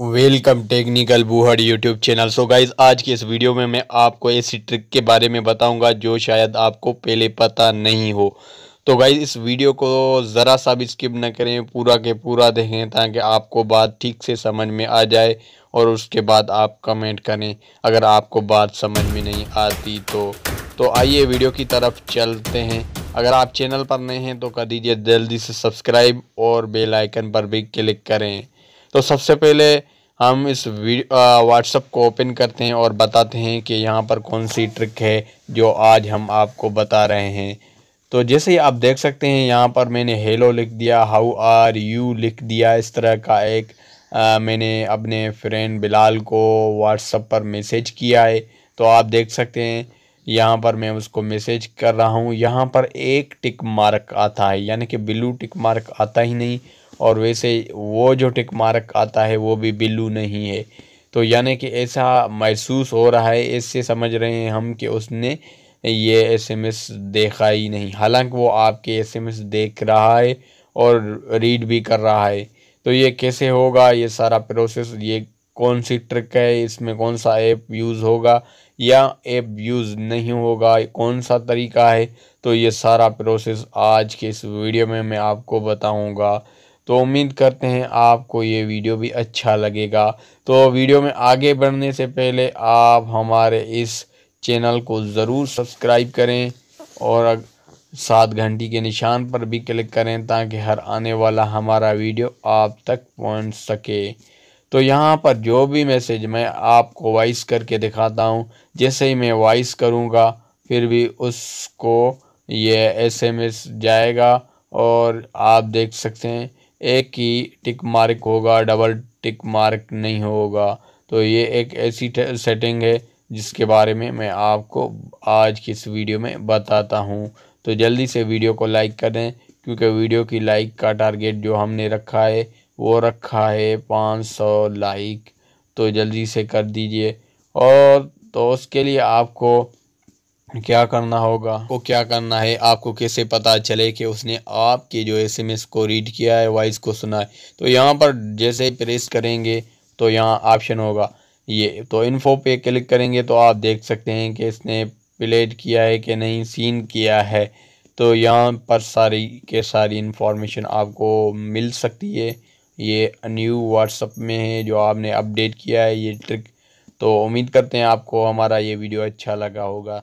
welcome technical बूहड़ YouTube channel so guys आज की इस वीडियो में मैं आपको ऐसी ट्रिक के बारे में बताऊंगा जो शायद आपको पहले पता नहीं हो तो गाइज इस वीडियो को ज़रा सा भी स्किप ना करें पूरा के पूरा देखें ताकि आपको बात ठीक से समझ में आ जाए और उसके बाद आप कमेंट करें अगर आपको बात समझ में नहीं आती तो तो आइए वीडियो की तरफ चलते हैं अगर आप चैनल पर नए हैं तो कर दीजिए जल्दी से सब्सक्राइब और बेल आइकन पर भी क्लिक करें तो सबसे पहले हम इस व्हाट्सअप को ओपन करते हैं और बताते हैं कि यहाँ पर कौन सी ट्रिक है जो आज हम आपको बता रहे हैं तो जैसे ही आप देख सकते हैं यहाँ पर मैंने हेलो लिख दिया हाउ आर यू लिख दिया इस तरह का एक आ, मैंने अपने फ्रेंड बिलाल को व्हाट्सअप पर मैसेज किया है तो आप देख सकते हैं यहाँ पर मैं उसको मैसेज कर रहा हूँ यहाँ पर एक टिक मार्क आता है यानी कि ब्लू टिक मार्क आता ही नहीं और वैसे वो जो टिक मार्क आता है वो भी बिल्लू नहीं है तो यानी कि ऐसा महसूस हो रहा है ऐसे समझ रहे हैं हम कि उसने ये एसएमएस देखा ही नहीं हालांकि वो आपके एसएमएस देख रहा है और रीड भी कर रहा है तो ये कैसे होगा ये सारा प्रोसेस ये कौन सी ट्रिक है इसमें कौन सा ऐप यूज़ होगा या ऐप यूज़ नहीं होगा कौन सा तरीका है तो ये सारा प्रोसेस आज के इस वीडियो में मैं आपको बताऊंगा तो उम्मीद करते हैं आपको ये वीडियो भी अच्छा लगेगा तो वीडियो में आगे बढ़ने से पहले आप हमारे इस चैनल को ज़रूर सब्सक्राइब करें और सात घंटी के निशान पर भी क्लिक करें ताकि हर आने वाला हमारा वीडियो आप तक पहुंच सके तो यहाँ पर जो भी मैसेज मैं आपको वॉइस करके दिखाता हूँ जैसे ही मैं वॉइस करूँगा फिर भी उसको ये एसएमएस जाएगा और आप देख सकते हैं एक ही टिक मार्क होगा डबल टिक मार्क नहीं होगा तो ये एक ऐसी सेटिंग है जिसके बारे में मैं आपको आज की इस वीडियो में बताता हूँ तो जल्दी से वीडियो को लाइक करें क्योंकि वीडियो की लाइक का टारगेट जो हमने रखा है वो रखा है पाँच सौ लाइक तो जल्दी से कर दीजिए और तो उसके लिए आपको क्या करना होगा को क्या करना है आपको कैसे पता चले कि उसने आपके जो एसएमएस को रीड किया है वॉइस को सुना है तो यहाँ पर जैसे प्रेस करेंगे तो यहाँ ऑप्शन होगा ये तो इन्फो पे क्लिक करेंगे तो आप देख सकते हैं कि इसने प्लेट किया है कि नहीं सीन किया है तो यहाँ पर सारी के सारी इन्फॉर्मेशन आपको मिल सकती है ये न्यू व्हाट्सअप में है जो आपने अपडेट किया है ये ट्रिक तो उम्मीद करते हैं आपको हमारा ये वीडियो अच्छा लगा होगा